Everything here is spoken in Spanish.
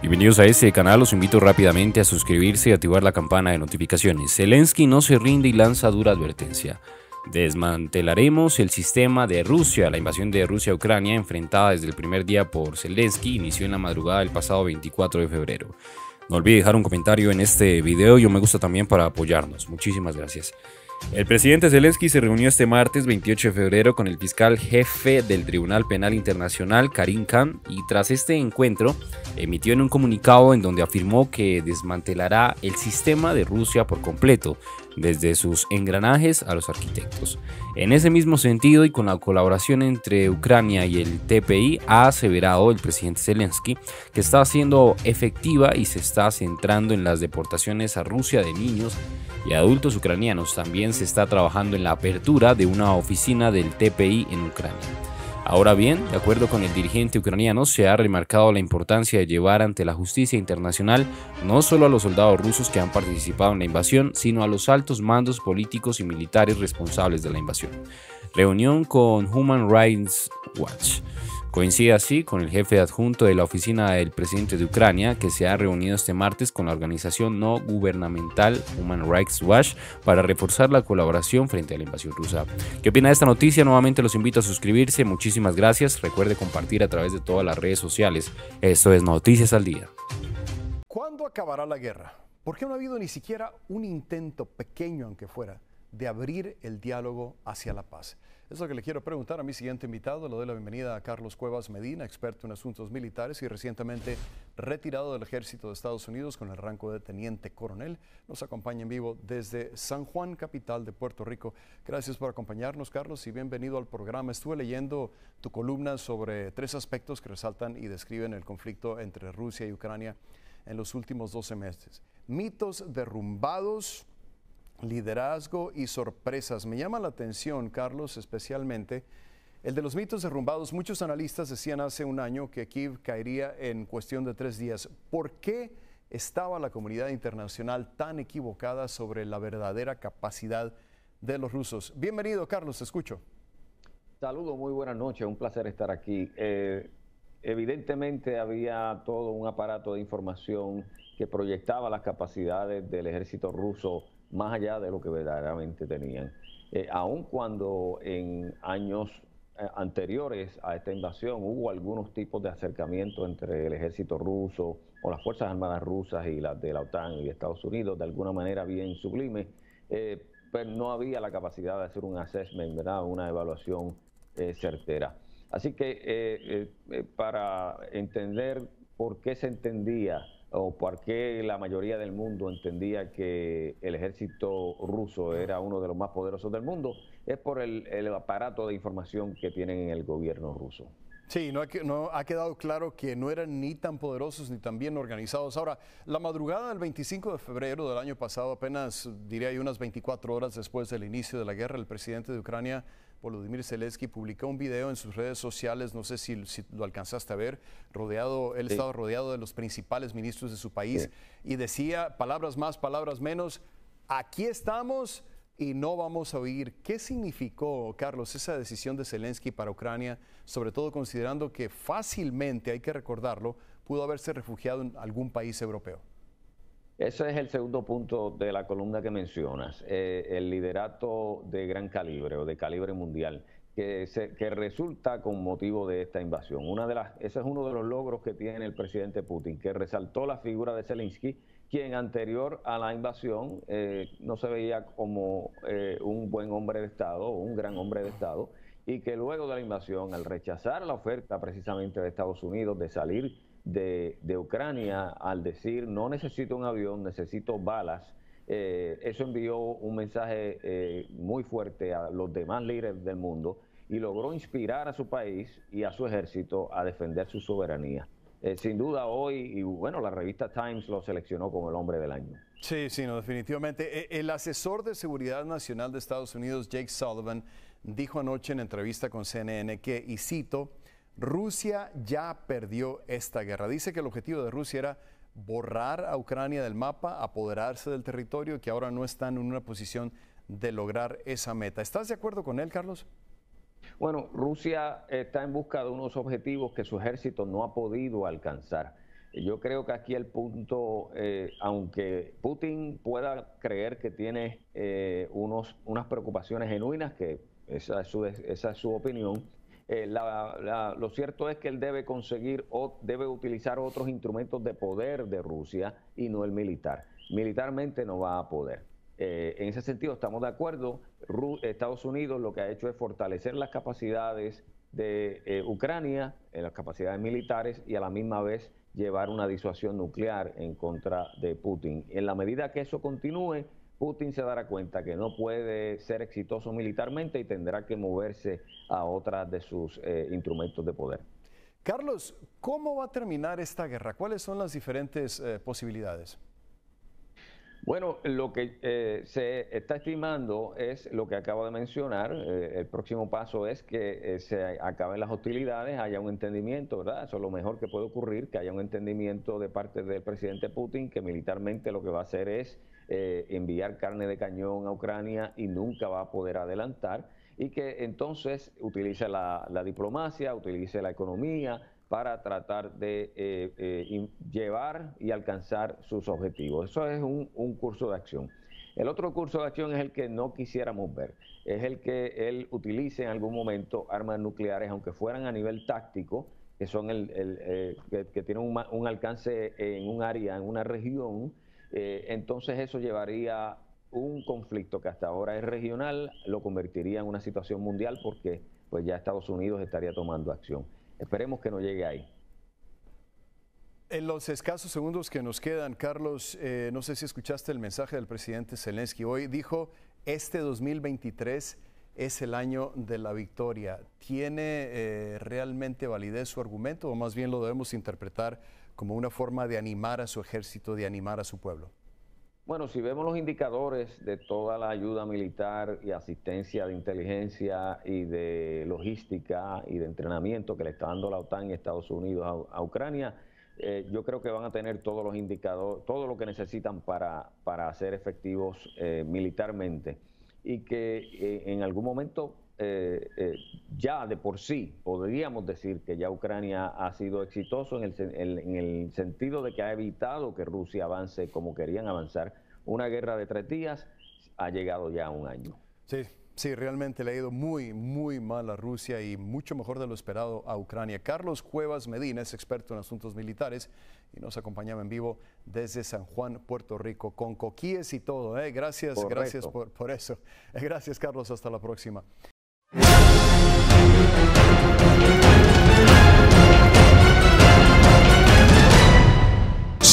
Bienvenidos a este canal, los invito rápidamente a suscribirse y activar la campana de notificaciones. Zelensky no se rinde y lanza dura advertencia. Desmantelaremos el sistema de Rusia. La invasión de Rusia a Ucrania, enfrentada desde el primer día por Zelensky, inició en la madrugada del pasado 24 de febrero. No olvide dejar un comentario en este video y un me gusta también para apoyarnos. Muchísimas gracias. El presidente Zelensky se reunió este martes 28 de febrero con el fiscal jefe del Tribunal Penal Internacional, Karim Khan, y tras este encuentro emitió en un comunicado en donde afirmó que desmantelará el sistema de Rusia por completo, desde sus engranajes a los arquitectos. En ese mismo sentido y con la colaboración entre Ucrania y el TPI, ha aseverado el presidente Zelensky que está siendo efectiva y se está centrando en las deportaciones a Rusia de niños y adultos ucranianos. También se está trabajando en la apertura de una oficina del TPI en Ucrania. Ahora bien, de acuerdo con el dirigente ucraniano, se ha remarcado la importancia de llevar ante la justicia internacional no solo a los soldados rusos que han participado en la invasión, sino a los altos mandos políticos y militares responsables de la invasión. Reunión con Human Rights Watch. Coincide así con el jefe adjunto de la oficina del presidente de Ucrania, que se ha reunido este martes con la organización no gubernamental Human Rights Watch para reforzar la colaboración frente a la invasión rusa. ¿Qué opina de esta noticia? Nuevamente los invito a suscribirse. Muchísimas gracias. Recuerde compartir a través de todas las redes sociales. Esto es Noticias al Día. ¿Cuándo acabará la guerra? ¿Por qué no ha habido ni siquiera un intento pequeño, aunque fuera? de abrir el diálogo hacia la paz. Es lo que le quiero preguntar a mi siguiente invitado. Le doy la bienvenida a Carlos Cuevas Medina, experto en asuntos militares y recientemente retirado del ejército de Estados Unidos con el rango de teniente coronel. Nos acompaña en vivo desde San Juan, capital de Puerto Rico. Gracias por acompañarnos, Carlos, y bienvenido al programa. Estuve leyendo tu columna sobre tres aspectos que resaltan y describen el conflicto entre Rusia y Ucrania en los últimos 12 meses. Mitos derrumbados, liderazgo y sorpresas. Me llama la atención, Carlos, especialmente el de los mitos derrumbados. Muchos analistas decían hace un año que Kiev caería en cuestión de tres días. ¿Por qué estaba la comunidad internacional tan equivocada sobre la verdadera capacidad de los rusos? Bienvenido, Carlos, te escucho. Saludo muy buenas noches, un placer estar aquí. Eh, evidentemente había todo un aparato de información que proyectaba las capacidades del ejército ruso más allá de lo que verdaderamente tenían. Eh, aun cuando en años eh, anteriores a esta invasión hubo algunos tipos de acercamiento entre el ejército ruso o las Fuerzas Armadas rusas y las de la OTAN y Estados Unidos, de alguna manera bien sublime, eh, pero pues no había la capacidad de hacer un assessment, ¿verdad? una evaluación certera. Así que para entender por qué se entendía o por qué la mayoría del mundo entendía que el ejército ruso era uno de los más poderosos del mundo, es por el, aparato de información que tienen en el gobierno ruso. Sí, no ha, no ha, quedado claro que no eran ni tan poderosos ni tan bien organizados. Ahora, la madrugada del 25 de febrero del año pasado, apenas diría yo unas 24 horas después del inicio de la guerra, el presidente de Ucrania Volodymyr Zelensky publicó un video en sus redes sociales, no sé si, lo alcanzaste a ver, rodeado, él estaba rodeado de los principales ministros de su país y decía palabras más, palabras menos, aquí estamos y no vamos a oír. ¿Qué significó, Carlos, esa decisión de Zelensky para Ucrania, sobre todo considerando que fácilmente, hay que recordarlo, pudo haberse refugiado en algún país europeo? Ese es el segundo punto de la columna que mencionas, eh, el liderato de gran calibre o de calibre mundial. Que, que, resulta con motivo de esta invasión. Una de las, ese es uno de los logros que tiene el presidente Putin, que resaltó la figura de Zelensky, quien anterior a la invasión eh, no se veía como eh, un buen hombre de Estado un gran hombre de Estado, y que luego de la invasión, al rechazar la oferta precisamente de Estados Unidos de salir de, Ucrania al decir no necesito un avión, necesito balas, eh, eso envió un mensaje eh, muy fuerte a los demás líderes del mundo y logró inspirar a su país y a su ejército a defender su soberanía. Eh, sin duda hoy, y bueno, la revista Times lo seleccionó como el hombre del año. Sí, sí, definitivamente. El asesor de seguridad nacional de Estados Unidos, Jake Sullivan, dijo anoche en entrevista con CNN que, y cito, Rusia ya perdió esta guerra. Dice que el objetivo de Rusia era borrar a Ucrania del mapa, apoderarse del territorio que ahora no están en una posición de lograr esa meta. ¿Estás de acuerdo con él, Carlos? Bueno, Rusia eh, está en busca de unos objetivos que su ejército no ha podido alcanzar. Yo creo que aquí el punto, eh, aunque Putin pueda creer que tiene eh, unos, unas preocupaciones genuinas, que esa es su, esa es su opinión, eh, la, lo cierto es que él debe conseguir o debe utilizar otros instrumentos de poder de Rusia y no el militar. Militarmente no va a poder. Eh, en ese sentido estamos de acuerdo. Estados Unidos lo que ha hecho es fortalecer las capacidades de eh, Ucrania Ucrania, las capacidades militares y a la misma vez llevar una disuasión nuclear en contra de Putin. En la medida que eso continúe, Putin se dará cuenta que no puede ser exitoso militarmente y tendrá que moverse a otras de sus eh, instrumentos de poder. Carlos, ¿cómo va a terminar esta guerra? ¿Cuáles son las diferentes eh, posibilidades? Bueno, lo que eh, se está estimando es lo que acabo de mencionar. Eh, el próximo paso es que eh, se acaben las hostilidades, haya un entendimiento, ¿verdad? Eso es lo mejor que puede ocurrir, que haya un entendimiento de parte del presidente Putin, que militarmente lo que va a hacer es enviar carne de cañón a Ucrania y nunca va a poder adelantar, y que entonces utilice la diplomacia, utilice la economía, para tratar de eh, eh, llevar y alcanzar sus objetivos. Eso es un, curso de acción. El otro curso de acción es el que no quisiéramos ver, es el que él utilice en algún momento armas nucleares, aunque fueran a nivel táctico, que son el, eh, que, tiene tienen un, un, alcance en un área, en una región, entonces eso llevaría un conflicto que hasta ahora es regional, lo convertiría en una situación mundial porque pues ya Estados Unidos estaría tomando acción. Esperemos que no llegue ahí. En los escasos segundos que nos quedan, Carlos, eh, no sé si escuchaste el mensaje del presidente Zelensky. Hoy dijo, este 2023 es el año de la victoria. ¿Tiene eh, realmente validez su argumento o más bien lo debemos interpretar como una forma de animar a su ejército, de animar a su pueblo? Bueno, si vemos los indicadores de toda la ayuda militar y asistencia de inteligencia y de logística y de entrenamiento que le está dando la OTAN y Estados Unidos a, Ucrania, eh, yo creo que van a tener todos los indicadores, todo lo que necesitan para, para ser efectivos eh, militarmente y que eh, en algún momento eh, eh, ya de por sí podríamos decir que ya Ucrania ha sido exitoso en el, sentido de que ha evitado que Rusia avance como querían avanzar. Una guerra de tres días ha llegado ya a un año. Sí, Sí, realmente le ha ido muy, muy mal a Rusia y mucho mejor de lo esperado a Ucrania. Carlos Cuevas Medina es experto en asuntos militares y nos acompañaba en vivo desde San Juan, Puerto Rico, con coquíes y todo. ¿eh? Gracias, gracias por eso. Gracias, Carlos. Hasta la próxima.